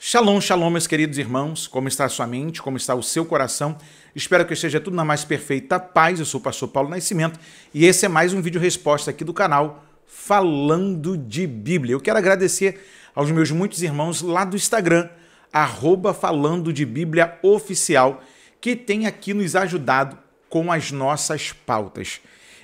Shalom, shalom, meus queridos irmãos. Como está a sua mente? Como está o seu coração? Espero que esteja tudo na mais perfeita paz. Eu sou o pastor Paulo Nascimento e esse é mais um vídeo resposta aqui do canal Falando de Bíblia. Eu quero agradecer aos meus muitos irmãos lá do Instagram, arroba Falando de Bíblia Oficial, que tem aqui nos ajudado com as nossas pautas.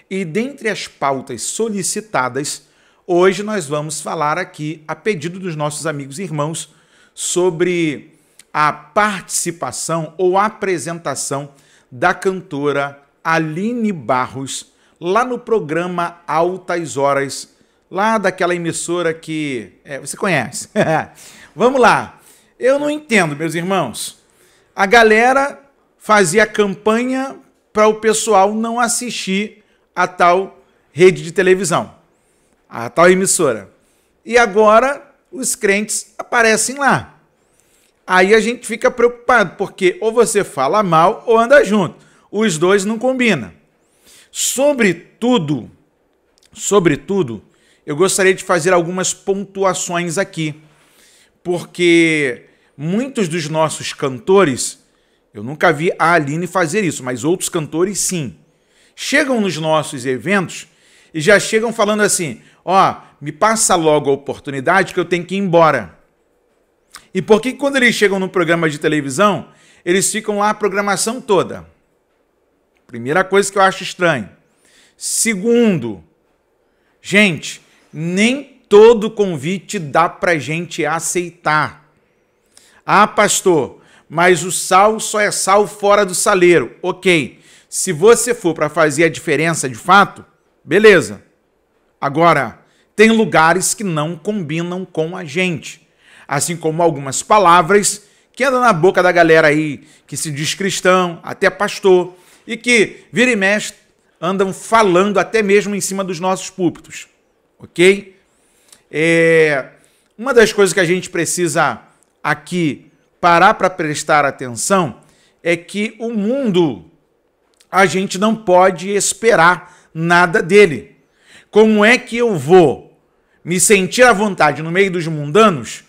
E dentre as pautas solicitadas, hoje nós vamos falar aqui, a pedido dos nossos amigos e irmãos, sobre a participação ou apresentação da cantora Aline Barros lá no programa Altas Horas, lá daquela emissora que é, você conhece. Vamos lá. Eu não entendo, meus irmãos. A galera fazia campanha para o pessoal não assistir a tal rede de televisão, a tal emissora. E agora os crentes aparecem lá. Aí a gente fica preocupado, porque ou você fala mal ou anda junto. Os dois não combinam. Sobretudo, sobretudo, eu gostaria de fazer algumas pontuações aqui, porque muitos dos nossos cantores, eu nunca vi a Aline fazer isso, mas outros cantores sim, chegam nos nossos eventos e já chegam falando assim: ó, me passa logo a oportunidade que eu tenho que ir embora. E por que quando eles chegam no programa de televisão, eles ficam lá a programação toda? Primeira coisa que eu acho estranho. Segundo, gente, nem todo convite dá pra gente aceitar. Ah, pastor, mas o sal só é sal fora do saleiro. OK. Se você for para fazer a diferença de fato, beleza. Agora, tem lugares que não combinam com a gente, assim como algumas palavras que andam na boca da galera aí que se diz cristão, até pastor, e que vira e mexe andam falando até mesmo em cima dos nossos púlpitos, ok? É, uma das coisas que a gente precisa aqui parar para prestar atenção é que o mundo a gente não pode esperar nada dele. Como é que eu vou me sentir à vontade no meio dos mundanos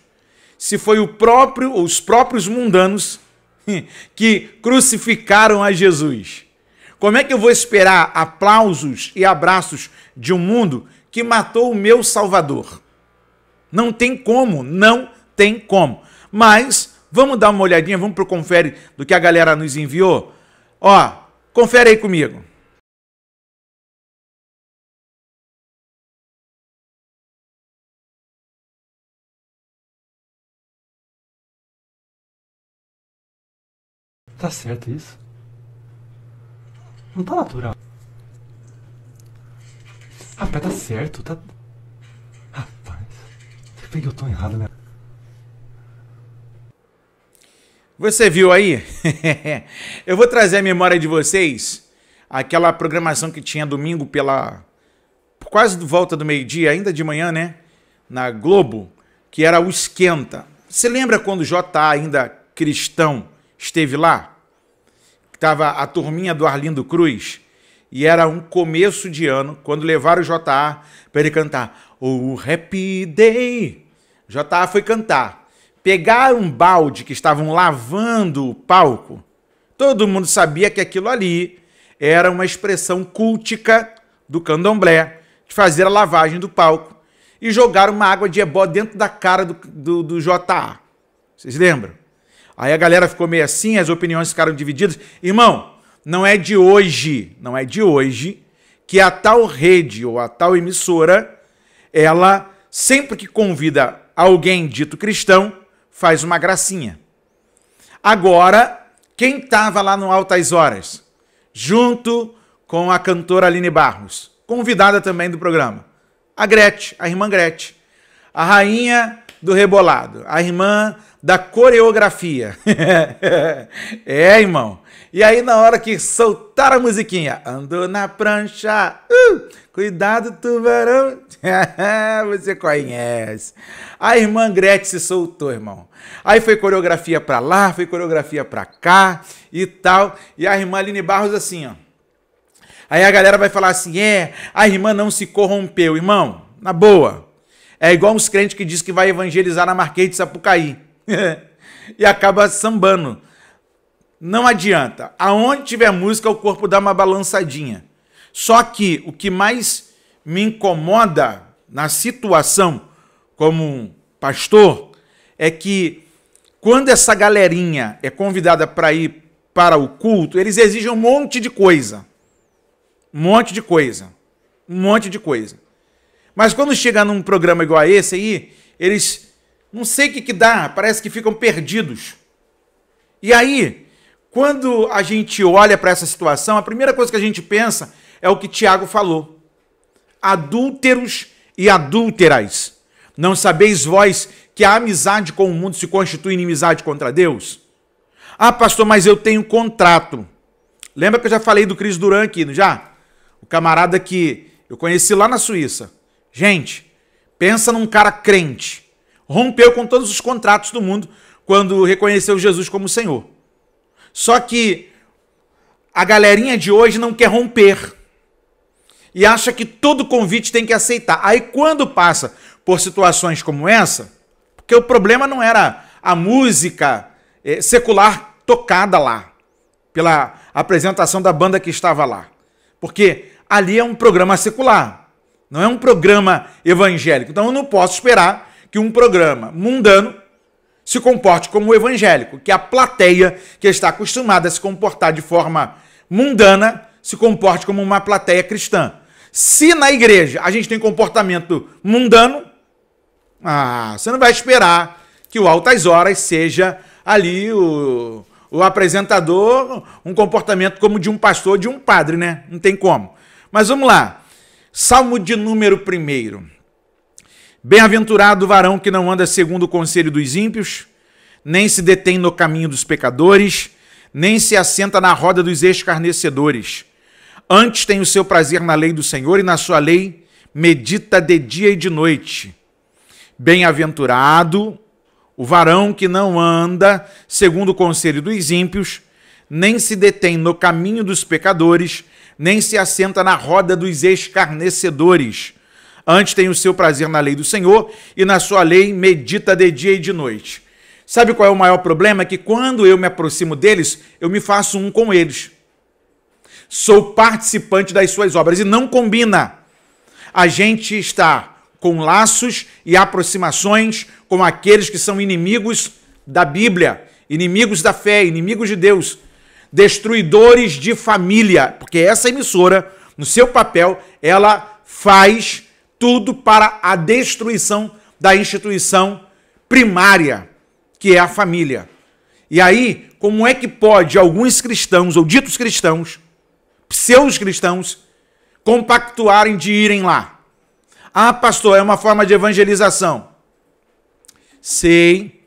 se foi o próprio os próprios mundanos que crucificaram a Jesus? Como é que eu vou esperar aplausos e abraços de um mundo que matou o meu Salvador? Não tem como, não tem como. Mas vamos dar uma olhadinha, vamos pro confere do que a galera nos enviou. Ó, confere aí comigo. Tá certo isso? Não tá natural. Rapaz, ah, tá certo, tá. Rapaz, Você pegou o tom errado, né? Você viu aí? eu vou trazer a memória de vocês aquela programação que tinha domingo pela quase volta do meio-dia, ainda de manhã, né? Na Globo, que era o Esquenta. Você lembra quando o J ainda cristão esteve lá? que estava a turminha do Arlindo Cruz, e era um começo de ano, quando levaram o JA para ele cantar o Happy Day. O JA foi cantar. Pegaram um balde que estavam lavando o palco. Todo mundo sabia que aquilo ali era uma expressão cultica do candomblé, de fazer a lavagem do palco. E jogaram uma água de ebó dentro da cara do, do, do JA. Vocês lembram? Aí a galera ficou meio assim, as opiniões ficaram divididas. Irmão, não é de hoje, não é de hoje que a tal rede ou a tal emissora, ela sempre que convida alguém dito cristão, faz uma gracinha. Agora, quem estava lá no Altas Horas, junto com a cantora Aline Barros, convidada também do programa, a Gretchen, a irmã Gretchen, a rainha do rebolado, a irmã da coreografia. é, irmão. E aí, na hora que soltar a musiquinha, andou na prancha, uh, cuidado, tubarão, você conhece. A irmã Gretchen se soltou, irmão. Aí foi coreografia pra lá, foi coreografia pra cá e tal. E a irmã Aline Barros, assim, ó. Aí a galera vai falar assim: é, a irmã não se corrompeu, irmão, na boa. É igual uns crentes que diz que vai evangelizar na Marquês de Sapucaí e acaba sambando. Não adianta. Aonde tiver música, o corpo dá uma balançadinha. Só que o que mais me incomoda na situação como pastor é que quando essa galerinha é convidada para ir para o culto, eles exigem um monte de coisa. Um monte de coisa. Um monte de coisa. Mas quando chega num programa igual a esse aí, eles não sei o que, que dá, parece que ficam perdidos. E aí, quando a gente olha para essa situação, a primeira coisa que a gente pensa é o que Tiago falou: adúlteros e adúlteras. Não sabeis vós que a amizade com o mundo se constitui inimizade contra Deus? Ah, pastor, mas eu tenho contrato. Lembra que eu já falei do Cris Duran aqui, já? O camarada que eu conheci lá na Suíça. Gente, pensa num cara crente. Rompeu com todos os contratos do mundo quando reconheceu Jesus como Senhor. Só que a galerinha de hoje não quer romper e acha que todo convite tem que aceitar. Aí quando passa por situações como essa, porque o problema não era a música eh, secular tocada lá, pela apresentação da banda que estava lá. Porque ali é um programa secular não é um programa evangélico. Então eu não posso esperar que um programa mundano se comporte como o evangélico, que a plateia que está acostumada a se comportar de forma mundana se comporte como uma plateia cristã. Se na igreja a gente tem comportamento mundano, ah, você não vai esperar que o Altas Horas seja ali o, o apresentador, um comportamento como de um pastor, de um padre, né? Não tem como. Mas vamos lá. Salmo de número 1. Bem-aventurado o varão que não anda segundo o conselho dos ímpios, nem se detém no caminho dos pecadores, nem se assenta na roda dos escarnecedores. Antes tem o seu prazer na lei do Senhor e na sua lei medita de dia e de noite. Bem-aventurado o varão que não anda segundo o conselho dos ímpios, nem se detém no caminho dos pecadores, nem se assenta na roda dos escarnecedores. Antes tem o seu prazer na lei do Senhor e na sua lei medita de dia e de noite. Sabe qual é o maior problema? É que quando eu me aproximo deles, eu me faço um com eles. Sou participante das suas obras e não combina. A gente está com laços e aproximações com aqueles que são inimigos da Bíblia, inimigos da fé, inimigos de Deus destruidores de família, porque essa emissora, no seu papel, ela faz tudo para a destruição da instituição primária, que é a família. E aí, como é que pode alguns cristãos, ou ditos cristãos, pseudos cristãos, compactuarem de irem lá? Ah, pastor, é uma forma de evangelização. Sei,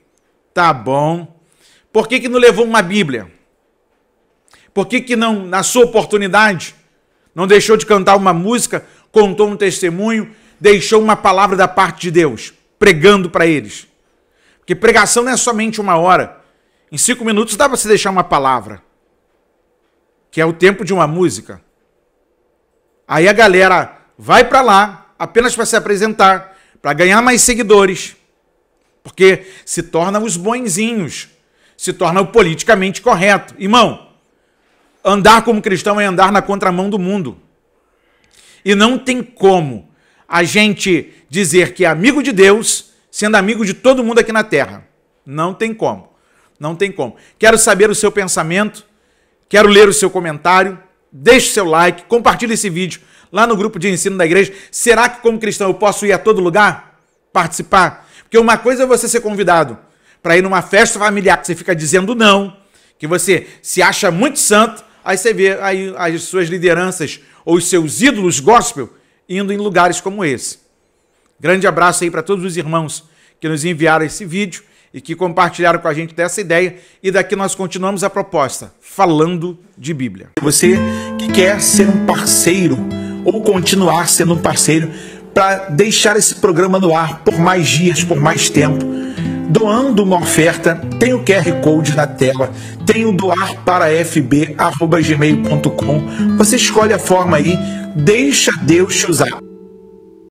tá bom. Por que, que não levou uma Bíblia? Por que, que não, na sua oportunidade, não deixou de cantar uma música, contou um testemunho, deixou uma palavra da parte de Deus, pregando para eles? Porque pregação não é somente uma hora. Em cinco minutos dá para se deixar uma palavra, que é o tempo de uma música. Aí a galera vai para lá apenas para se apresentar, para ganhar mais seguidores, porque se torna os bonzinhos, se torna o politicamente correto. Irmão, andar como cristão é andar na contramão do mundo. E não tem como a gente dizer que é amigo de Deus sendo amigo de todo mundo aqui na terra. Não tem como. Não tem como. Quero saber o seu pensamento, quero ler o seu comentário. Deixe seu like, compartilhe esse vídeo lá no grupo de ensino da igreja. Será que, como cristão, eu posso ir a todo lugar participar? Porque uma coisa é você ser convidado para ir numa festa familiar que você fica dizendo não, que você se acha muito santo, Aí você vê aí as suas lideranças ou os seus ídolos gospel indo em lugares como esse. Grande abraço aí para todos os irmãos que nos enviaram esse vídeo e que compartilharam com a gente dessa ideia. E daqui nós continuamos a proposta, falando de Bíblia. Você que quer ser um parceiro ou continuar sendo um parceiro para deixar esse programa no ar por mais dias, por mais tempo doando uma oferta, tem o QR Code na tela, tem o doar para fb.gmail.com. Você escolhe a forma aí, deixa Deus te usar.